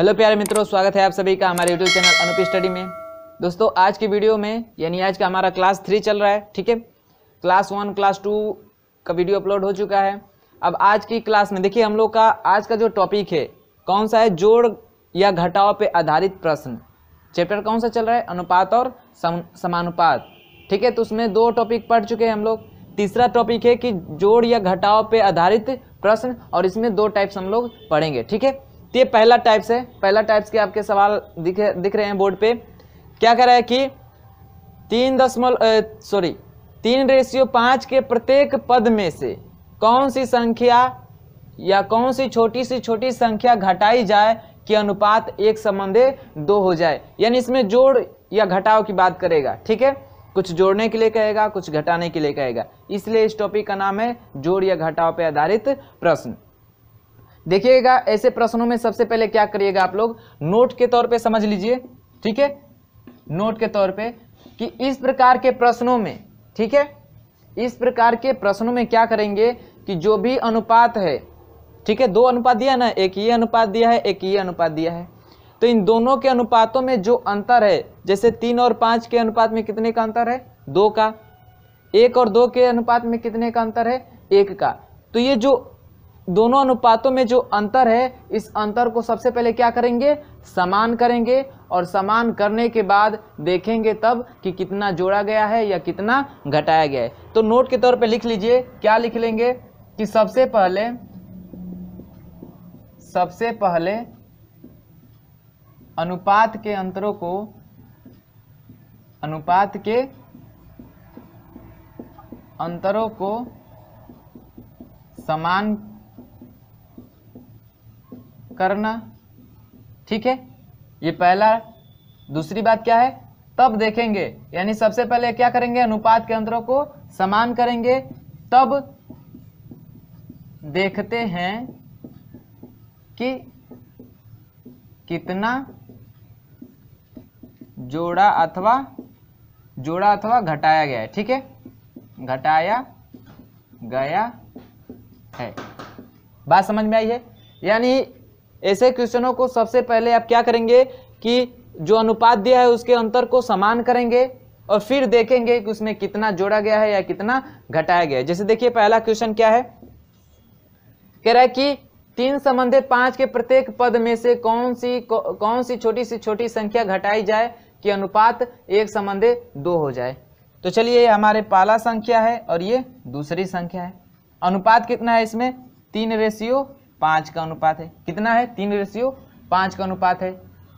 hello प्यारे मित्रों स्वागत है आप सभी का हमारे यूट्यूब चैनल अनुपी स्टडी में दोस्तों आज की वीडियो में यानी आज का हमारा क्लास थ्री चल रहा है ठीक है क्लास वन क्लास टू का वीडियो अपलोड हो चुका है अब आज की क्लास में देखिए हम लोग का आज का जो टॉपिक है कौन सा है जोड़ या घटाव पर आधारित प्रश्न चैप्टर कौन सा चल रहा है अनुपात और सम, समानुपात ठीक है तो उसमें दो टॉपिक पढ़ चुके हैं हम लोग तीसरा टॉपिक है कि जोड़ या घटाव पर आधारित प्रश्न और इसमें दो टाइप्स हम लोग पढ़ेंगे ठीक है तो ये पहला टाइप्स है पहला टाइप्स के आपके सवाल दिख दिख रहे हैं बोर्ड पे क्या कह रहा है कि तीन दशमलव सॉरी तीन रेशियो पाँच के प्रत्येक पद में से कौन सी संख्या या कौन सी छोटी सी छोटी संख्या घटाई जाए कि अनुपात एक संबंधे दो हो जाए यानी इसमें जोड़ या घटाव की बात करेगा ठीक है कुछ जोड़ने के लिए कहेगा कुछ घटाने के लिए कहेगा इसलिए इस टॉपिक का नाम है जोड़ या घटाव पर आधारित प्रश्न देखिएगा ऐसे प्रश्नों में सबसे पहले क्या करिएगा आप लोग नोट के तौर पे समझ लीजिए ठीक है नोट के तौर पे कि इस प्रकार के प्रश्नों में ठीक है इस प्रकार के प्रश्नों में क्या करेंगे कि जो भी अनुपात है ठीक है दो अनुपात दिया ना एक ये अनुपात दिया है एक ये अनुपात दिया है तो इन दोनों के अनुपातों में जो अंतर है जैसे तीन और पाँच के अनुपात में कितने का अंतर है दो का एक और दो के अनुपात में कितने का अंतर है एक का तो ये जो दोनों अनुपातों में जो अंतर है इस अंतर को सबसे पहले क्या करेंगे समान करेंगे और समान करने के बाद देखेंगे तब कि कितना जोड़ा गया है या कितना घटाया गया है तो नोट के तौर पे लिख लीजिए क्या लिख लेंगे कि सबसे पहले सबसे पहले अनुपात के अंतरों को अनुपात के अंतरों को समान करना ठीक है ये पहला दूसरी बात क्या है तब देखेंगे यानी सबसे पहले क्या करेंगे अनुपात के अंतरों को समान करेंगे तब देखते हैं कि कितना जोड़ा अथवा जोड़ा अथवा घटाया गया है ठीक है घटाया गया है बात समझ में आई है यानी ऐसे क्वेश्चनों को सबसे पहले आप क्या करेंगे कि जो अनुपात दिया है उसके अंतर को समान करेंगे और फिर देखेंगे कि उसमें कितना जोड़ा गया है या कितना घटाया गया है जैसे देखिए पहला क्वेश्चन क्या है कह रहा है कि तीन संबंधित पांच के प्रत्येक पद में से कौन सी कौन सी छोटी सी छोटी संख्या घटाई जाए कि अनुपात एक संबंधित दो हो जाए तो चलिए ये हमारे पहला संख्या है और ये दूसरी संख्या है अनुपात कितना है इसमें तीन रेशियो पाँच का अनुपात है कितना है तीन रेशियो पाँच का अनुपात है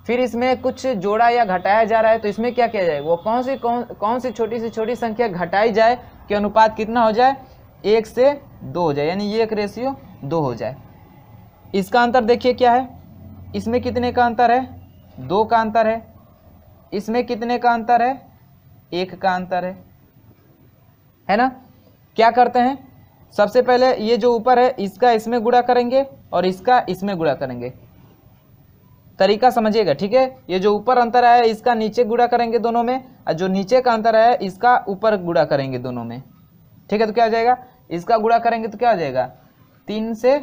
फिर इसमें कुछ जोड़ा या घटाया जा रहा है तो इसमें क्या किया जाए वो कौन सी कौन कौन सी छोटी से छोटी संख्या घटाई जाए कि अनुपात कितना हो जाए एक से दो हो जाए यानी ये एक रेशियो दो हो जाए इसका अंतर देखिए क्या है इसमें कितने का अंतर है दो का अंतर है इसमें कितने का अंतर है एक का अंतर है है ना क्या करते हैं सबसे पहले ये जो ऊपर है इसका इसमें गुड़ा करेंगे और इसका इसमें गुड़ा करेंगे तरीका समझिएगा ठीक है ये जो ऊपर अंतर आया इसका नीचे गुड़ा करेंगे दोनों में और जो नीचे का अंतर आया इसका ऊपर गुड़ा करेंगे दोनों में ठीक है तो क्या हो जाएगा इसका गुड़ा करेंगे तो क्या हो जाएगा तीन से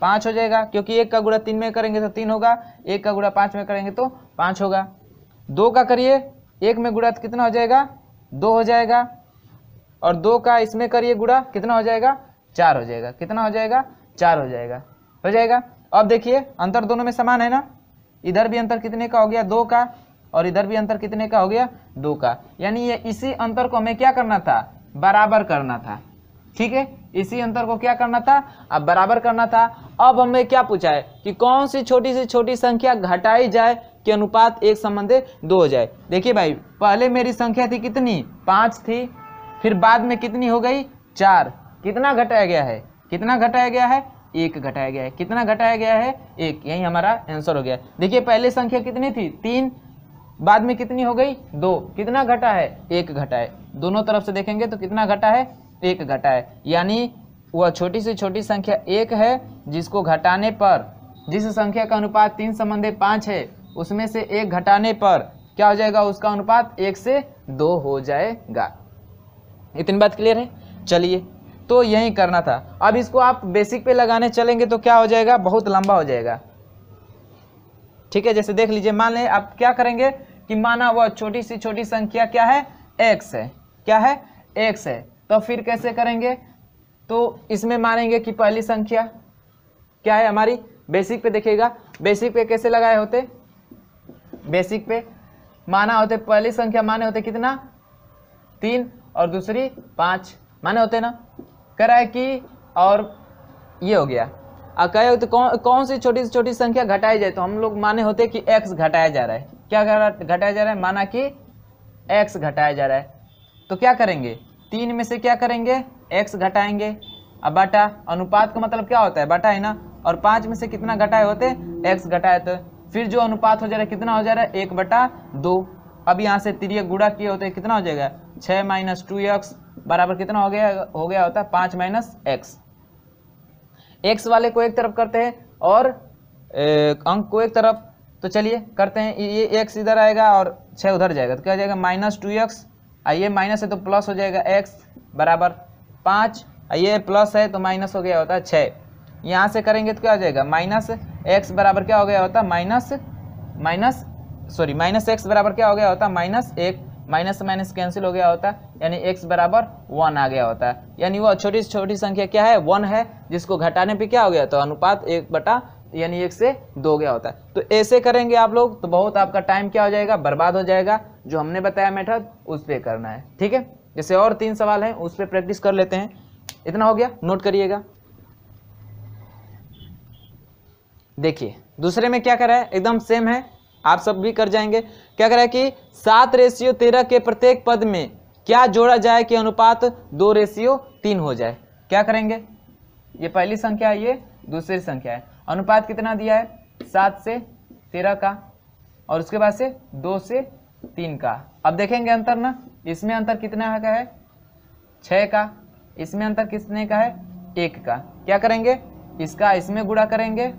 पाँच हो जाएगा क्योंकि एक का गुड़ा तीन में करेंगे तो तीन होगा एक का गुड़ा पाँच में करेंगे तो पाँच होगा दो का करिए एक में गुड़ा तो कितना हो जाएगा दो हो जाएगा और दो का इसमें करिए गुड़ा कितना हो जाएगा चार हो जाएगा कितना हो जाएगा चार हो जाएगा हो जाएगा अब देखिए अंतर दोनों में समान है ना इधर भी अंतर कितने का हो गया दो का और इधर भी अंतर कितने का हो गया दो का यानी ये इसी अंतर को हमें क्या करना था बराबर करना था ठीक है इसी अंतर को क्या करना था अब बराबर करना था अब हमें क्या पूछा है कि कौन सी छोटी से छोटी संख्या घटाई जाए कि अनुपात एक संबंधित दो हो जाए देखिए भाई पहले मेरी संख्या थी कितनी पाँच थी फिर बाद में कितनी हो गई चार कितना घटाया गया है कितना घटाया गया है एक घटाया गया है कितना घटाया गया है एक यही हमारा आंसर हो गया देखिए पहले संख्या कितनी थी तीन बाद में कितनी हो गई दो कितना घटा है एक घटा है दोनों तरफ से देखेंगे तो कितना घटा है एक घटा है यानी वह छोटी से छोटी संख्या एक है जिसको घटाने पर जिस संख्या का अनुपात तीन संबंधे पाँच है उसमें से एक घटाने पर क्या हो जाएगा उसका अनुपात एक से दो हो जाएगा इतनी बात क्लियर है चलिए तो यही करना था अब इसको आप बेसिक पे लगाने चलेंगे तो क्या हो जाएगा बहुत लंबा हो जाएगा ठीक है जैसे देख लीजिए मान लें आप क्या करेंगे कि माना वह छोटी सी छोटी संख्या क्या है एक्स है क्या है एक्स है तो फिर कैसे करेंगे तो इसमें मानेंगे कि पहली संख्या क्या है हमारी बेसिक पे देखिएगा बेसिक पे कैसे लगाए होते बेसिक पे माना होते पहली संख्या माने होते कितना तीन और दूसरी पाँच माने होते ना कराए की और ये हो गया अब कहे तो कौन कौन सी छोटी से छोटी संख्या घटाई जाए तो हम लोग माने होते कि x घटाया जा रहा है क्या घटाया जा रहा है माना कि x घटाया जा रहा है तो क्या करेंगे तीन में से क्या करेंगे एक्स घटाएंगे अब बटा अनुपात का मतलब क्या होता है बटा है ना और पाँच में से कितना घटाए होते एक्स घटाए तो फिर जो अनुपात हो जा रहा है कितना हो जा रहा है एक बटा दो अब यहाँ से त्रिय गुड़ा किए होते कितना हो जाएगा छः माइनस टू एक्स बराबर कितना हो गया हो गया होता है पाँच माइनस एक्स एक्स वाले को एक तरफ करते हैं और अंक को एक तरफ तो चलिए करते हैं ये एक्स इधर आएगा और छः उधर जाएगा तो क्या जाएगा माइनस टू एक्स आइए माइनस है तो प्लस हो जाएगा एक्स बराबर पाँच आइए प्लस है तो माइनस हो गया होता है छः यहाँ से करेंगे तो क्या हो जाएगा माइनस एक्स बराबर क्या हो गया होता minus minus sorry minus x बराबर क्या हो गया होता माइनस एक माइनस से माइनस कैंसिल हो गया होता यानी एक्स बराबर वन आ गया होता है यानी वह छोटी छोटी संख्या क्या है वन है जिसको घटाने पे क्या हो गया तो अनुपात एक बटा यानी एक से दो गया होता है तो ऐसे करेंगे आप लोग तो बहुत आपका टाइम क्या हो जाएगा बर्बाद हो जाएगा जो हमने बताया मेथड उस पर करना है ठीक है जैसे और तीन सवाल हैं उस पर प्रैक्टिस कर लेते हैं इतना हो गया नोट करिएगा देखिए दूसरे में क्या करा है एकदम सेम है आप सब भी कर जाएंगे क्या कह रहा है कि सात रेशियो तेरह के प्रत्येक पद में क्या जोड़ा जाए कि अनुपात दो रेशियो तीन हो जाए क्या करेंगे ये पहली संख्या है ये दूसरी संख्या है अनुपात कितना दिया है सात से तेरह का और उसके बाद से दो से तीन का अब देखेंगे अंतर ना इसमें अंतर कितना का है छः का इसमें अंतर कितने का है एक का क्या करेंगे इसका इसमें गुड़ा करेंगे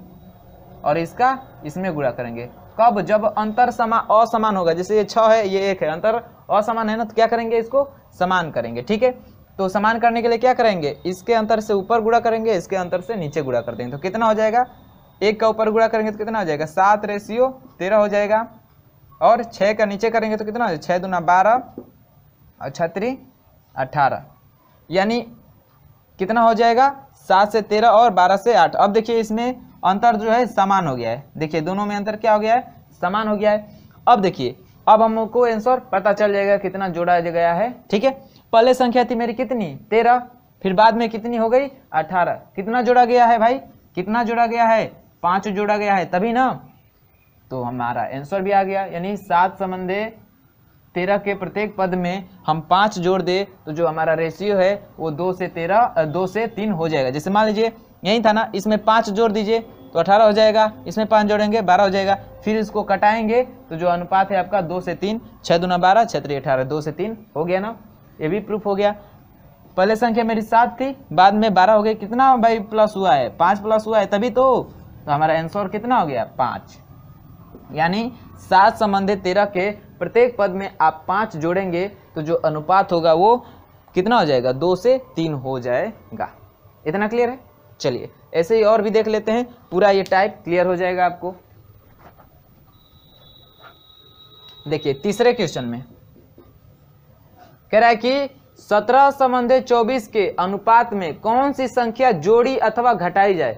और इसका इसमें गुड़ा करेंगे कब जब अंतर समा असमान होगा जैसे ये छः है ये एक है अंतर असमान है ना तो क्या करेंगे इसको समान करेंगे ठीक है तो समान करने के लिए क्या करेंगे इसके अंतर से ऊपर गुड़ा करेंगे इसके अंतर से नीचे गुड़ा कर देंगे तो कितना हो जाएगा एक का ऊपर गुड़ा करेंगे तो कितना हो जाएगा सात रेशियो तेरह हो जाएगा और छः का नीचे करेंगे तो कितना हो जाएगा छः दुना बारह और छत्री अठारह यानी कितना हो जाएगा सात से तेरह और बारह से आठ अब देखिए इसमें अंतर जो है समान हो गया है देखिए दोनों में अंतर क्या हो गया है समान हो गया है अब देखिए अब हमको आंसर पता चल जाएगा कितना जोड़ा गया है ठीक है पहले संख्या थी मेरी कितनी तेरह फिर बाद में कितनी हो गई अठारह कितना जोड़ा गया है भाई कितना जोड़ा गया है पांच जोड़ा गया है तभी ना तो हमारा आंसर भी आ गया यानी सात संबंधे तेरह के प्रत्येक पद में हम पांच जोड़ दे तो जो हमारा रेशियो है वो दो से तेरह दो से तीन हो जाएगा जैसे मान लीजिए यही था ना इसमें पाँच जोड़ दीजिए तो अठारह हो जाएगा इसमें पाँच जोड़ेंगे बारह हो जाएगा फिर इसको कटाएंगे तो जो अनुपात है आपका दो से तीन छः दुना बारह छत्री अठारह दो से तीन हो गया ना ये भी प्रूफ हो गया पहले संख्या मेरी सात थी बाद में बारह हो गई कितना भाई प्लस हुआ है पाँच प्लस हुआ है तभी तो, तो हमारा आंसर कितना हो गया पाँच यानी सात संबंधित तेरह के प्रत्येक पद में आप पाँच जोड़ेंगे तो जो अनुपात होगा वो कितना हो जाएगा दो से तीन हो जाएगा इतना क्लियर है चलिए ऐसे ही और भी देख लेते हैं पूरा ये टाइप क्लियर हो जाएगा आपको देखिए तीसरे क्वेश्चन में कह रहा है कि सत्रह संबंधे चौबीस के अनुपात में कौन सी संख्या जोड़ी अथवा घटाई जाए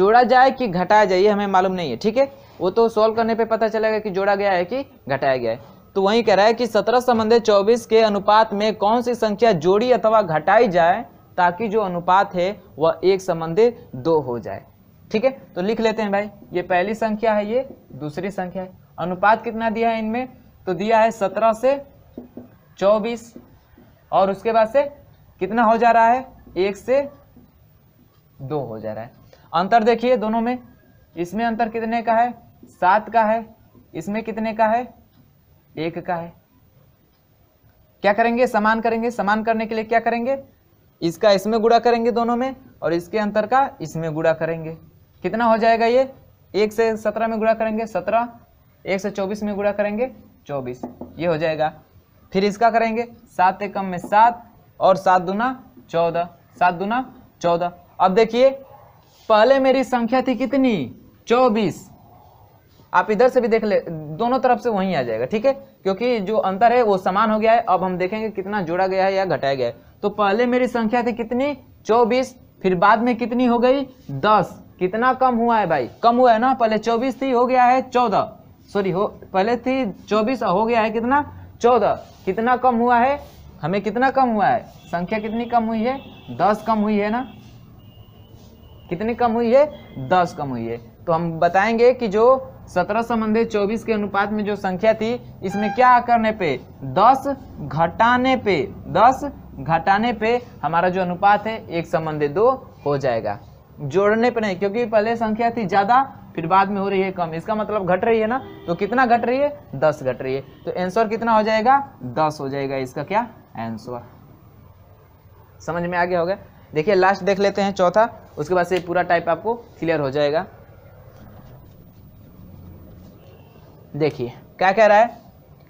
जोड़ा जाए कि घटाया जाए ये हमें मालूम नहीं है ठीक है वो तो सॉल्व करने पे पता चलेगा कि जोड़ा गया है कि घटाया गया है तो वही कह रहा है कि सत्रह संबंधे चौबीस के अनुपात में कौन सी संख्या जोड़ी अथवा घटाई जाए ताकि जो अनुपात है वह एक संबंधी दो हो जाए ठीक है तो लिख लेते हैं भाई ये पहली संख्या है ये दूसरी संख्या है अनुपात कितना दिया है इनमें तो दिया है सत्रह से चौबीस और उसके बाद से कितना हो जा रहा है एक से दो हो जा रहा है अंतर देखिए दोनों में इसमें अंतर कितने का है सात का है इसमें कितने का है एक का है क्या करेंगे समान करेंगे समान करने के लिए क्या करेंगे इसका इसमें गुड़ा करेंगे दोनों में और इसके अंतर का इसमें गुड़ा करेंगे कितना हो जाएगा ये एक से सत्रह में गुड़ा करेंगे सत्रह एक से चौबीस में गुड़ा करेंगे चौबीस ये हो जाएगा फिर इसका करेंगे सात एकम में सात और सात दूना चौदह सात दूना चौदह अब देखिए पहले मेरी संख्या थी कितनी चौबीस आप इधर से भी देख ले दोनों तरफ से वहीं आ जाएगा ठीक है क्योंकि जो अंतर है वो समान हो गया है अब हम देखेंगे कितना जोड़ा गया है या घटाया गया है तो पहले मेरी संख्या थी कितनी चौबीस फिर बाद में कितनी हो गई दस कितना कम हुआ है भाई कम हुआ है ना पहले चौबीस थी हो गया है चौदह सॉरी हो पहले थी चौबीस हो गया है कितना चौदह कितना कम हुआ है हमें कितना कम हुआ है संख्या कितनी कम हुई है दस कम हुई है ना कितनी कम हुई है दस कम हुई है तो हम बताएंगे कि जो सत्रह संबंधित चौबीस के अनुपात में जो संख्या थी इसमें क्या करने पे दस घटाने पे दस घटाने पे हमारा जो अनुपात है एक संबंधित दो हो जाएगा जोड़ने पे नहीं क्योंकि पहले संख्या थी ज़्यादा फिर बाद में हो रही है कम इसका मतलब घट रही है ना तो कितना घट रही है दस घट रही है तो आंसर कितना हो जाएगा दस हो जाएगा इसका क्या आंसर समझ में आ गया होगा देखिए लास्ट देख लेते हैं चौथा उसके बाद से पूरा टाइप आपको क्लियर हो जाएगा देखिए क्या कह रहा है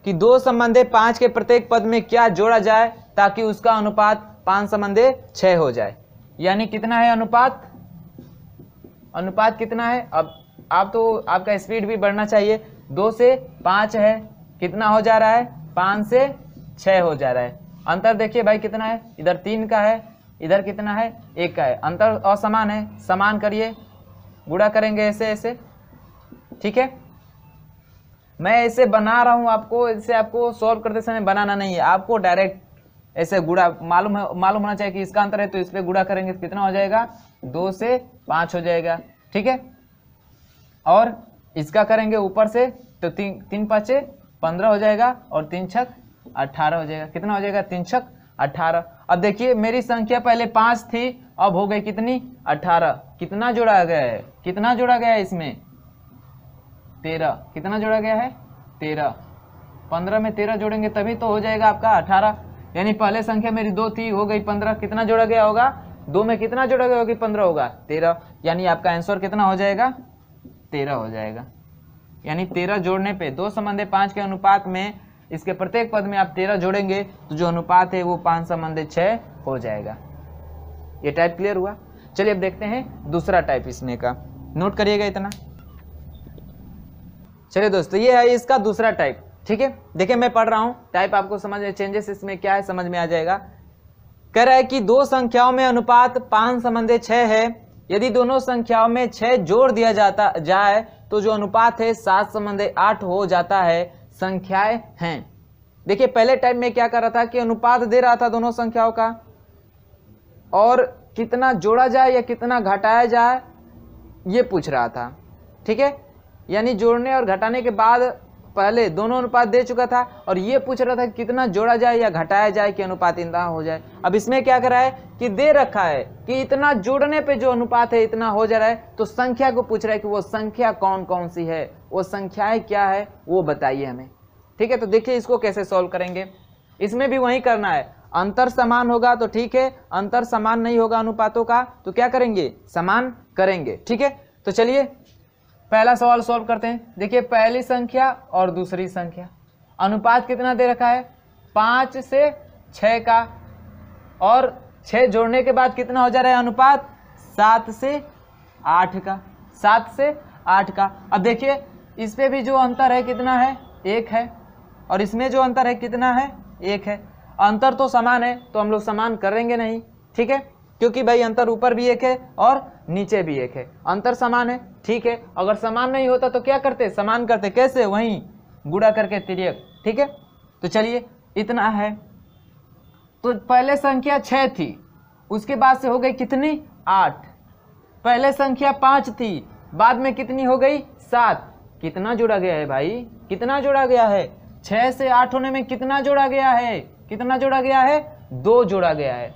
कि दो संबंधे पांच के प्रत्येक पद में क्या जोड़ा जाए ताकि उसका अनुपात पांच संबंधे छह हो जाए यानी कितना है अनुपात अनुपात कितना है अब आप तो आपका स्पीड भी बढ़ना चाहिए दो से पांच है कितना हो जा रहा है पांच से छह हो जा रहा है अंतर देखिए भाई कितना है इधर तीन का है इधर कितना है एक का है अंतर असमान है समान करिए गुड़ा करेंगे ऐसे ऐसे ठीक है मैं ऐसे बना रहा हूँ आपको इसे आपको सॉल्व करते समय बनाना नहीं है आपको डायरेक्ट ऐसे गुड़ा मालूम है मालूम होना चाहिए कि इसका अंतर है तो इस पर गुड़ा करेंगे तो कितना हो जाएगा दो से पाँच हो जाएगा ठीक है और इसका करेंगे ऊपर से तो तीन तीन पाँचे पंद्रह हो जाएगा और तीन छक अट्ठारह हो जाएगा कितना हो जाएगा तीन छक अट्ठारह अब देखिए मेरी संख्या पहले पाँच थी अब हो गई कितनी अट्ठारह कितना जोड़ा गया है कितना जोड़ा गया है इसमें तेरह कितना जोड़ा गया है तेरह पंद्रह में तेरह जोड़ेंगे तभी तो हो जाएगा आपका अठारह यानी पहले संख्या मेरी दो थी हो गई पंद्रह कितना जोड़ा गया होगा दो में कितना जोड़ा गया होगा पंद्रह होगा तेरह यानी आपका आंसर कितना हो जाएगा तेरह हो जाएगा यानी तेरह जोड़ने पे दो संबंधे पाँच के अनुपात में इसके प्रत्येक पद में आप तेरह जोड़ेंगे तो जो अनुपात है वो पाँच संबंधे छः हो जाएगा ये टाइप क्लियर हुआ चलिए अब देखते हैं दूसरा टाइप इसमें का नोट करिएगा इतना चलिए दोस्तों ये है इसका दूसरा टाइप ठीक है देखिए मैं पढ़ रहा हूं टाइप आपको समझ में चेंजेस इसमें क्या है समझ में आ जाएगा कह रहा है कि दो संख्याओं में अनुपात पांच संबंधे छह है यदि दोनों संख्याओं में छह जोड़ दिया जाता जाए तो जो अनुपात है सात संबंधे आठ हो जाता है संख्याएं हैं देखिए पहले टाइप में क्या कर रहा था कि अनुपात दे रहा था दोनों संख्याओं का और कितना जोड़ा जाए या कितना घटाया जाए ये पूछ रहा था ठीक है यानी जोड़ने और घटाने के बाद पहले दोनों अनुपात दे चुका था और ये पूछ रहा था कितना जोड़ा जाए या घटाया जाए कि अनुपात इंदा हो जाए अब इसमें क्या करा है कि दे रखा है कि इतना जोड़ने पे जो अनुपात है इतना हो जा रहा है तो संख्या को पूछ रहा है कि वो संख्या कौन कौन सी है वो संख्याएं क्या है वो बताइए हमें ठीक है तो देखिए इसको कैसे सॉल्व करेंगे इसमें भी वही करना है अंतर समान होगा तो ठीक है अंतर समान नहीं होगा अनुपातों का तो क्या करेंगे समान करेंगे ठीक है तो चलिए पहला सवाल सॉल्व करते हैं देखिए पहली संख्या और दूसरी संख्या अनुपात कितना दे रखा है पाँच से छः का और छः जोड़ने के बाद कितना हो जा रहा है अनुपात सात से आठ का सात से आठ का अब देखिए इस पर भी जो अंतर है कितना है एक है और इसमें जो अंतर है कितना है एक है अंतर तो समान है तो हम लोग समान करेंगे नहीं ठीक है क्योंकि भाई अंतर ऊपर भी एक है और नीचे भी एक है अंतर समान है ठीक है अगर समान नहीं होता तो क्या करते समान करते कैसे वहीं गुड़ा करके तिरक ठीक है तो चलिए इतना है तो पहले संख्या छः थी उसके बाद से हो गई कितनी आठ पहले संख्या पाँच थी बाद में कितनी हो गई सात कितना जोड़ा गया है भाई कितना जोड़ा गया है छः से आठ होने में कितना जोड़ा गया है कितना जोड़ा गया है दो जोड़ा गया है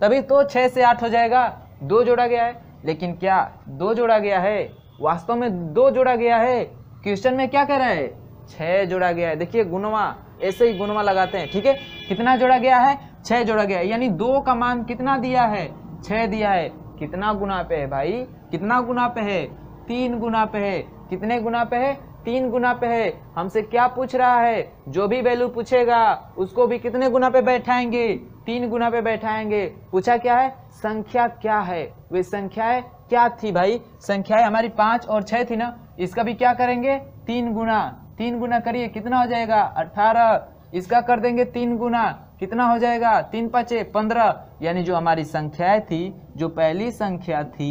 तभी तो छः से आठ हो जाएगा दो जोड़ा गया है लेकिन क्या दो जोड़ा गया है वास्तव में दो जोड़ा गया है क्वेश्चन में क्या कह रहा है छः जोड़ा गया है देखिए गुणवा ऐसे ही गुणवा लगाते हैं ठीक है कितना जोड़ा गया है छः जोड़ा गया है यानी दो का मान कितना दिया है छः दिया है कितना गुना पे है भाई कितना गुना पे है तीन गुना पे है कितने गुना पे है तीन गुना पे है हमसे क्या पूछ रहा है जो भी वैल्यू पूछेगा उसको भी कितने गुना पे बैठाएंगे तीन गुना पे बैठाएंगे पूछा क्या है संख्या क्या है वे संख्याएं क्या थी भाई संख्याएं हमारी पांच और छह थी ना इसका भी क्या करेंगे तीन गुना तीन गुना करिए कितना हो जाएगा अठारह इसका कर देंगे तीन गुना कितना हो जाएगा तीन पचे पंद्रह यानी जो हमारी संख्याएं थी जो पहली संख्या थी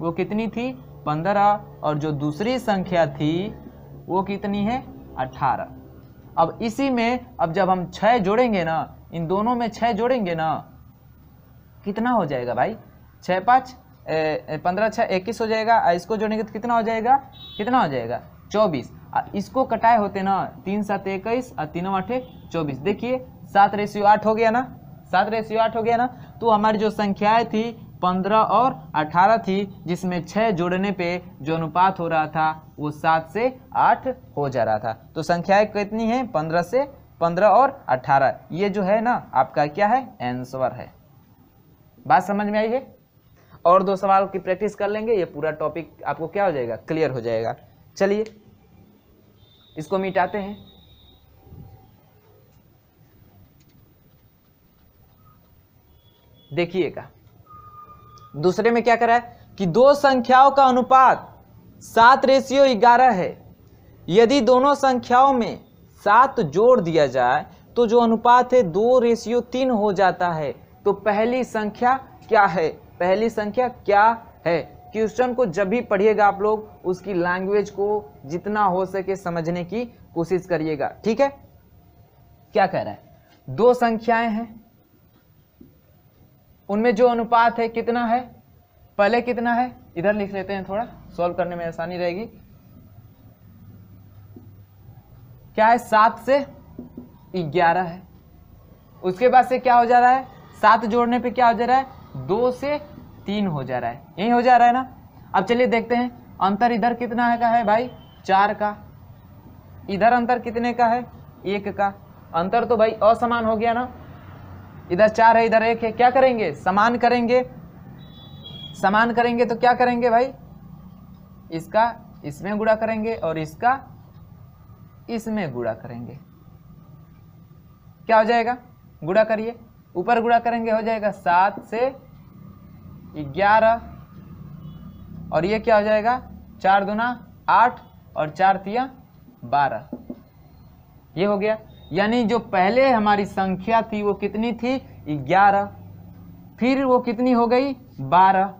वो कितनी थी पंद्रह और जो दूसरी संख्या थी वो कितनी है अठारह अब इसी में अब जब हम छः जोड़ेंगे ना इन दोनों में छः जोड़ेंगे ना कितना हो जाएगा भाई छः पाँच पंद्रह छः इक्कीस हो जाएगा इसको जोड़ेंगे तो कितना हो जाएगा कितना हो जाएगा चौबीस इसको कटाए होते ना तीन सात इक्कीस और तीनों आठे चौबीस देखिए सात रेशियो आठ हो गया ना सात रेशियो आठ हो गया ना तो हमारी जो संख्याएं थी पंद्रह और अठारह थी जिसमें छः जोड़ने पे जो अनुपात हो रहा था वो सात से आठ हो जा रहा था तो संख्याएं कितनी है पंद्रह से पंद्रह और अट्ठारह ये जो है ना आपका क्या है आंसर है बात समझ में आई है और दो सवाल की प्रैक्टिस कर लेंगे ये पूरा टॉपिक आपको क्या हो जाएगा क्लियर हो जाएगा चलिए इसको मिटाते हैं देखिएगा दूसरे में क्या करा है कि दो संख्याओं का अनुपात सात रेशियो ग्यारह है यदि दोनों संख्याओं में सात जोड़ दिया जाए तो जो अनुपात है दो रेशियो तीन हो जाता है तो पहली संख्या क्या है पहली संख्या क्या है क्वेश्चन को जब भी पढ़िएगा आप लोग उसकी लैंग्वेज को जितना हो सके समझने की कोशिश करिएगा ठीक है क्या कह रहा है दो संख्याएं हैं उनमें जो अनुपात है कितना है पहले कितना है इधर लिख लेते हैं थोड़ा सॉल्व करने में आसानी रहेगी क्या है सात से ग्यारह है उसके बाद से क्या हो जा रहा है सात जोड़ने पे क्या हो जा रहा है दो से तीन हो जा रहा है यही हो जा रहा है ना अब चलिए देखते हैं अंतर इधर कितना है का है भाई चार का इधर अंतर कितने का है एक का अंतर तो भाई असमान हो गया ना इधर चार है इधर एक है क्या करेंगे समान करेंगे समान करेंगे तो क्या करेंगे भाई इसका इसमें गुड़ा करेंगे और इसका इसमें गुड़ा करेंगे क्या हो जाएगा गुड़ा करिए ऊपर गुड़ा करेंगे हो जाएगा सात से ग्यारह और ये क्या हो जाएगा चार दुना आठ और चार तिया बारह ये हो गया यानी जो पहले हमारी संख्या थी वो कितनी थी ग्यारह फिर वो कितनी हो गई बारह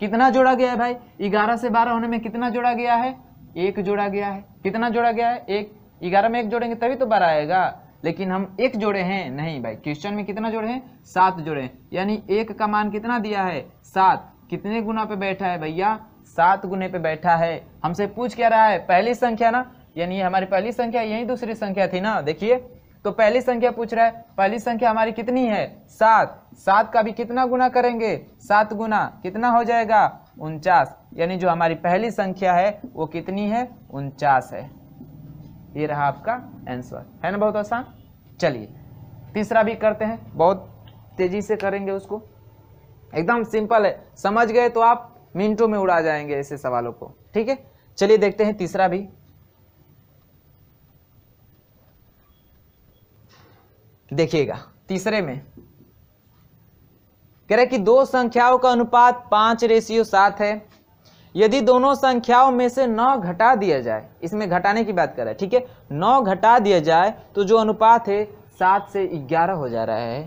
कितना जोड़ा गया है भाई ग्यारह से बारह होने में कितना जोड़ा गया है एक जोड़ा गया है कितना जोड़ा गया है एक ग्यारह में एक जोड़ेंगे तभी तो बारह आएगा लेकिन हम एक जोड़े हैं नहीं भाई क्वेश्चन में कितना जोड़े हैं सात जोड़े हैं यानी एक का मान कितना दिया है सात कितने गुना पे बैठा है भैया सात गुने पे बैठा है हमसे पूछ क्या रहा है पहली संख्या ना यानी हमारी पहली संख्या यही दूसरी संख्या थी ना देखिए तो पहली संख्या पूछ रहा है पहली संख्या हमारी कितनी है सात सात का भी कितना गुना करेंगे सात गुना कितना हो जाएगा उनचास यानी जो हमारी पहली संख्या है वो कितनी है उनचास है ये रहा आपका आंसर है ना बहुत आसान चलिए तीसरा भी करते हैं बहुत तेज़ी से करेंगे उसको एकदम सिंपल है समझ गए तो आप मिनटों में उड़ा जाएंगे ऐसे सवालों को ठीक है चलिए देखते हैं तीसरा भी देखिएगा तीसरे में कह रहे कि दो संख्याओं का अनुपात पाँच रेशियो सात है यदि दोनों संख्याओं में से नौ घटा दिया जाए इसमें घटाने की बात कर रहा है ठीक है नौ घटा दिया जाए तो जो अनुपात है सात से ग्यारह हो जा रहा है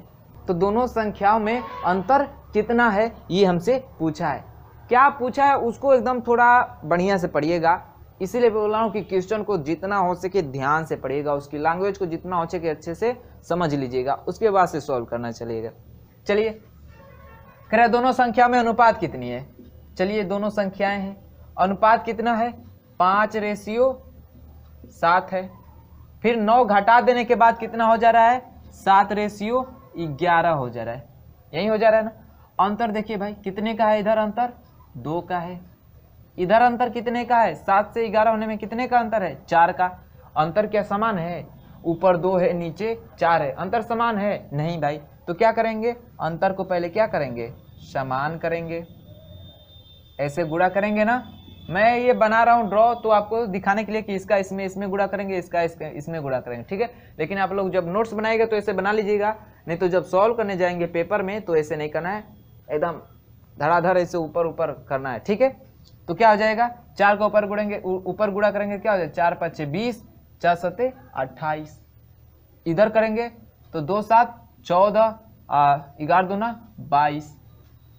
तो दोनों संख्याओं में अंतर कितना है ये हमसे पूछा है क्या पूछा है उसको एकदम थोड़ा बढ़िया से पढ़िएगा इसीलिए बोल रहा हूँ कि क्वेश्चन को जितना हो सके ध्यान से पढ़िएगा उसकी लैंग्वेज को जितना हो सके अच्छे से समझ लीजिएगा उसके बाद से सॉल्व करना चलिएगा चलिए कह रहे दोनों संख्या में अनुपात कितनी है चलिए दोनों संख्याएं हैं अनुपात कितना है पाँच रेशियो सात है फिर नौ घटा देने के बाद कितना हो जा रहा है सात रेशियो ग्यारह हो जा रहा है यही हो जा रहा है ना अंतर देखिए भाई कितने का है इधर अंतर दो का है इधर अंतर कितने का है सात से ग्यारह होने में कितने का अंतर है चार का अंतर क्या समान है ऊपर दो है नीचे चार है अंतर समान है नहीं भाई तो क्या करेंगे अंतर को पहले क्या करेंगे समान करेंगे ऐसे गुड़ा करेंगे ना मैं ये बना रहा हूँ ड्रॉ तो आपको दिखाने के लिए कि इसका इसमें इसमें गुड़ा करेंगे इसका इसका इसमें गुड़ा करेंगे ठीक है लेकिन आप लोग जब नोट्स बनाएंगे तो ऐसे बना लीजिएगा नहीं तो जब सॉल्व करने जाएंगे पेपर में तो ऐसे नहीं करना है एकदम धड़ाधड़ ऐसे ऊपर ऊपर करना है ठीक है तो क्या हो जाएगा चार को ऊपर गुड़ेंगे ऊपर गुड़ा करेंगे क्या हो जाएगा चार पाँच बीस चार सत्ते अट्ठाईस इधर करेंगे तो दो सात चौदह ग्यारह दुना बाईस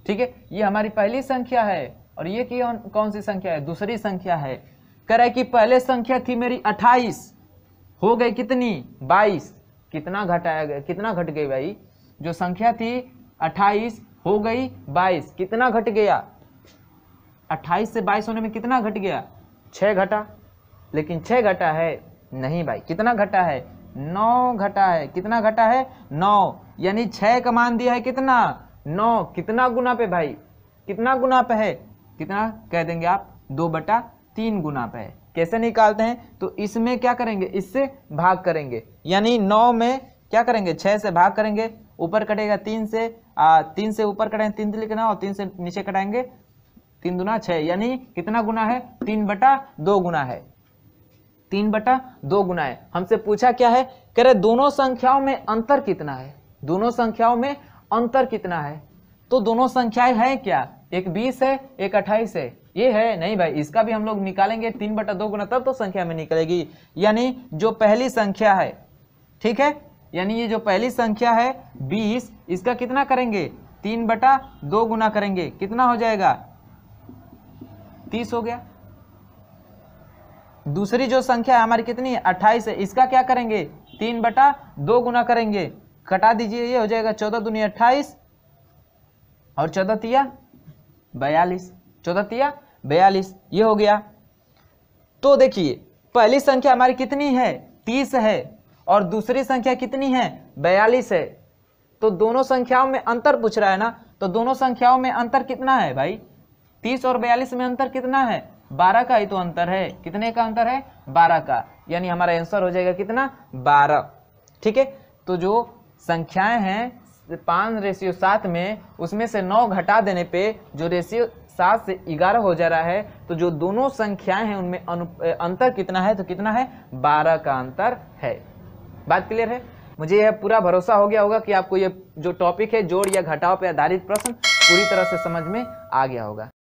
ठीक है ये हमारी पहली संख्या है और ये की कौन सी संख्या है दूसरी संख्या है कह रहा है कि पहले संख्या थी मेरी अट्ठाईस हो गई कितनी बाईस कितना घटाया गया कितना घट गई भाई जो संख्या थी अट्ठाईस हो गई बाईस कितना घट गया अट्ठाईस से बाईस होने में कितना घट गया छः घटा लेकिन छः घटा है नहीं भाई कितना घटा है नौ घटा है कितना घटा है नौ यानी छः का मान दिया है कितना नौ कितना गुना पे भाई कितना गुना पे है कितना कह देंगे आप दो बटा तीन गुना पे है कैसे निकालते हैं तो इसमें क्या करेंगे इससे भाग करेंगे यानी नौ में क्या करेंगे छः से भाग करेंगे ऊपर कटेगा तीन से आ, तीन से ऊपर कटेंगे तीन दिल ना और तीन से नीचे कटाएंगे तीन गुना छः यानी कितना गुना है तीन बटा दो गुना है तीन बटा दो गुना है हमसे पूछा क्या है कह रहे दोनों संख्याओं में अंतर कितना है दोनों संख्याओं में अंतर कितना है तो दोनों संख्याएं हैं क्या एक बीस है एक अट्ठाईस है ये है नहीं भाई इसका भी हम लोग निकालेंगे तीन बटा दो गुना तब तो संख्या में निकलेगी यानी जो पहली संख्या है ठीक है यानी ये जो पहली संख्या है बीस इसका कितना करेंगे तीन बटा दो गुना करेंगे कितना हो जाएगा तीस हो गया दूसरी जो संख्या है हमारी कितनी है अट्ठाईस है इसका क्या करेंगे तीन बटा दो गुना करेंगे कटा दीजिए ये हो जाएगा चौदह दुनिया अट्ठाईस और चौदह तिया बयालीस चौदह तिया बयालीस ये हो गया तो देखिए पहली संख्या हमारी कितनी है तीस है और दूसरी संख्या कितनी है बयालीस है तो दोनों संख्याओं में अंतर पूछ रहा है ना तो दोनों संख्याओं में अंतर कितना है भाई तीस और बयालीस में अंतर कितना है बारह का ही तो अंतर है कितने का अंतर है बारह का यानी हमारा आंसर हो जाएगा कितना बारह ठीक है तो जो संख्याएं हैं पाँच रेशियो सात में उसमें से नौ घटा देने पे जो रेशियो सात से ग्यारह हो जा रहा है तो जो दोनों संख्याएं हैं उनमें अंतर कितना है तो कितना है बारह का अंतर है बात क्लियर है मुझे यह पूरा भरोसा हो गया होगा कि आपको ये जो टॉपिक है जोड़ या घटाव पर आधारित प्रश्न पूरी तरह से समझ में आ गया होगा